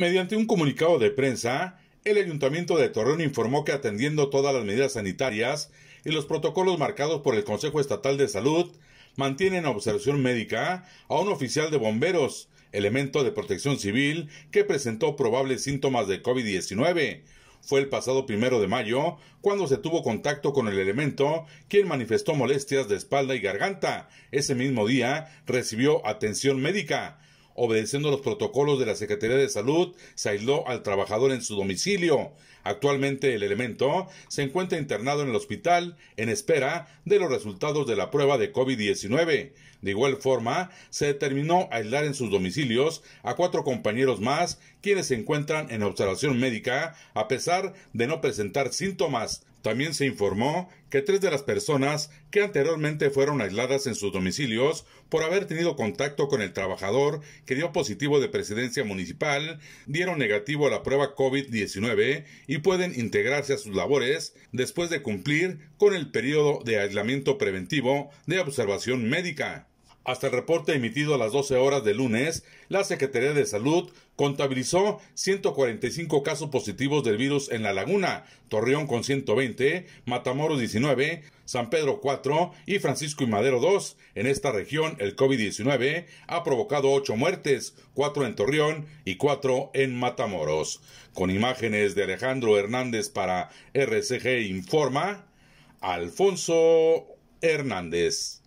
Mediante un comunicado de prensa, el Ayuntamiento de Torreón informó que atendiendo todas las medidas sanitarias y los protocolos marcados por el Consejo Estatal de Salud, mantienen observación médica a un oficial de bomberos, elemento de protección civil que presentó probables síntomas de COVID-19. Fue el pasado primero de mayo cuando se tuvo contacto con el elemento, quien manifestó molestias de espalda y garganta. Ese mismo día recibió atención médica obedeciendo los protocolos de la Secretaría de Salud, se aisló al trabajador en su domicilio. Actualmente el elemento se encuentra internado en el hospital en espera de los resultados de la prueba de COVID-19. De igual forma, se determinó aislar en sus domicilios a cuatro compañeros más quienes se encuentran en observación médica a pesar de no presentar síntomas. También se informó que tres de las personas que anteriormente fueron aisladas en sus domicilios por haber tenido contacto con el trabajador que dio positivo de presidencia municipal dieron negativo a la prueba COVID-19 y pueden integrarse a sus labores después de cumplir con el periodo de aislamiento preventivo de observación médica. Hasta el reporte emitido a las 12 horas de lunes, la Secretaría de Salud contabilizó 145 casos positivos del virus en La Laguna, Torreón con 120, Matamoros 19, San Pedro 4 y Francisco y Madero 2. En esta región, el COVID-19 ha provocado 8 muertes, 4 en Torreón y 4 en Matamoros. Con imágenes de Alejandro Hernández para RCG Informa, Alfonso Hernández.